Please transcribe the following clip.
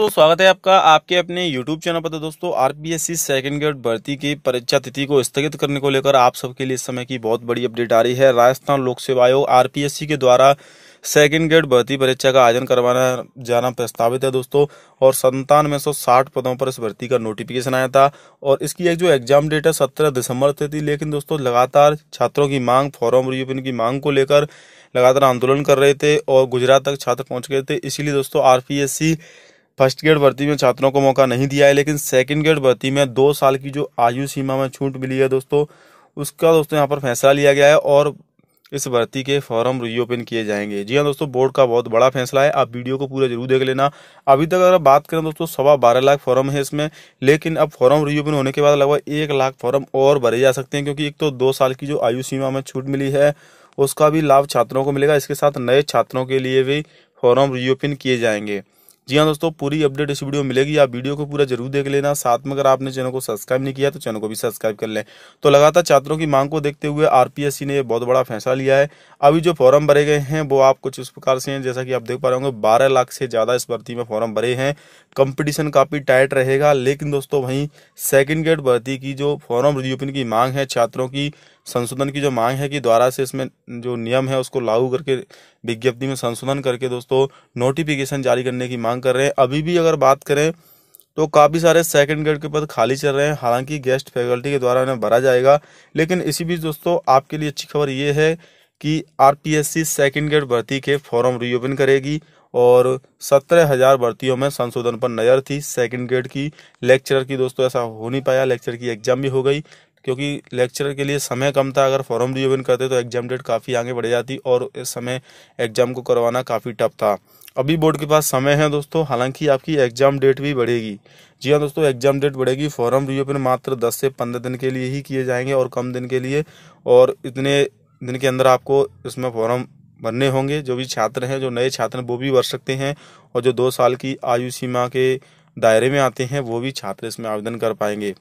दोस्तों स्वागत है आपका आपके अपने YouTube चैनल पर तो दोस्तों आरपीएससी सेकंड ग्रेड भर्ती की परीक्षा तिथि को स्थगित करने को लेकर आप सबके लिए इस समय की बहुत बड़ी अपडेट आ रही है राजस्थान लोक सेवा आयोग आरपीएससी के द्वारा सेकेंड ग्रेड भर्ती परीक्षा का आयोजन करवाना जाना प्रस्तावित है दोस्तों और संतानवे सौ साठ पदों पर इस भर्ती का नोटिफिकेशन आया था और इसकी एक जो एग्जाम डेट है सत्रह दिसंबर से थी लेकिन दोस्तों लगातार छात्रों की मांग फॉरम रिओपन की मांग को लेकर लगातार आंदोलन कर रहे थे और गुजरात तक छात्र पहुंच गए थे इसीलिए दोस्तों आर फर्स्ट ग्रेड भर्ती में छात्रों को मौका नहीं दिया है लेकिन सेकंड ग्रेड भर्ती में दो साल की जो आयु सीमा में छूट मिली है दोस्तों उसका दोस्तों यहाँ पर फैसला लिया गया है और इस भर्ती के फॉर्म रीओपन किए जाएंगे जी हाँ दोस्तों बोर्ड का बहुत बड़ा फैसला है आप वीडियो को पूरा जरूर देख लेना अभी तक अगर बात करें दोस्तों सवा बारह लाख फॉर्म है इसमें लेकिन अब फॉर्म रीओपन होने के बाद लगभग एक लाख फॉर्म और भरे जा सकते हैं क्योंकि एक तो दो साल की जो आयु सीमा में छूट मिली है उसका भी लाभ छात्रों को मिलेगा इसके साथ नए छात्रों के लिए भी फॉर्म रीओपन किए जाएंगे जी हाँ दोस्तों पूरी अपडेट इस वीडियो में मिलेगी आप वीडियो को पूरा जरूर देख लेना साथ में अगर आपने चैनल को सब्सक्राइब नहीं किया तो चैनल को भी सब्सक्राइब कर लें तो लगातार छात्रों की मांग को देखते हुए आरपीएससी ने यह बहुत बड़ा फैसला लिया है अभी जो फॉर्म भरे गए हैं वो आप कुछ उस प्रकार से हैं जैसा कि आप देख पा रहे होंगे बारह लाख से ज़्यादा इस भर्ती में फॉर्म भरे हैं कंपटीशन काफ़ी टाइट रहेगा लेकिन दोस्तों वहीं सेकेंड ग्रेड भर्ती की जो फॉर्म रिव्यूपिन की मांग है छात्रों की संशोधन की जो मांग है कि द्वारा से इसमें जो नियम है उसको लागू करके विज्ञप्ति में संशोधन करके दोस्तों नोटिफिकेशन जारी करने की मांग कर रहे हैं अभी भी अगर बात करें तो काफ़ी सारे सेकंड ग्रेड के पद खाली चल रहे हैं हालांकि गेस्ट फैकल्टी के द्वारा उन्हें भरा जाएगा लेकिन इसी बीच दोस्तों आपके लिए अच्छी खबर ये है कि आर पी ग्रेड भर्ती के फॉर्म रीओपन करेगी और सत्रह हज़ार भर्तियों में संशोधन पर नज़र थी सेकंड ग्रेड की लेक्चरर की दोस्तों ऐसा हो नहीं पाया लेक्चर की एग्ज़ाम भी हो गई क्योंकि लेक्चर के लिए समय कम था अगर फॉर्म रिओपन करते तो एग्जाम डेट काफ़ी आगे बढ़ जाती और इस समय एग्ज़ाम को करवाना काफ़ी टफ था अभी बोर्ड के पास समय है दोस्तों हालांकि आपकी एग्ज़ाम डेट भी बढ़ेगी जी हाँ दोस्तों एग्ज़ाम डेट बढ़ेगी फॉर्म रिओपन मात्र दस से पंद्रह दिन के लिए ही किए जाएंगे और कम दिन के लिए और इतने दिन के अंदर आपको इसमें फॉर्म भरने होंगे जो भी छात्र हैं जो नए छात्र हैं वो भी भर सकते हैं और जो दो साल की आयु सीमा के दायरे में आते हैं वो भी छात्र इसमें आवेदन कर पाएंगे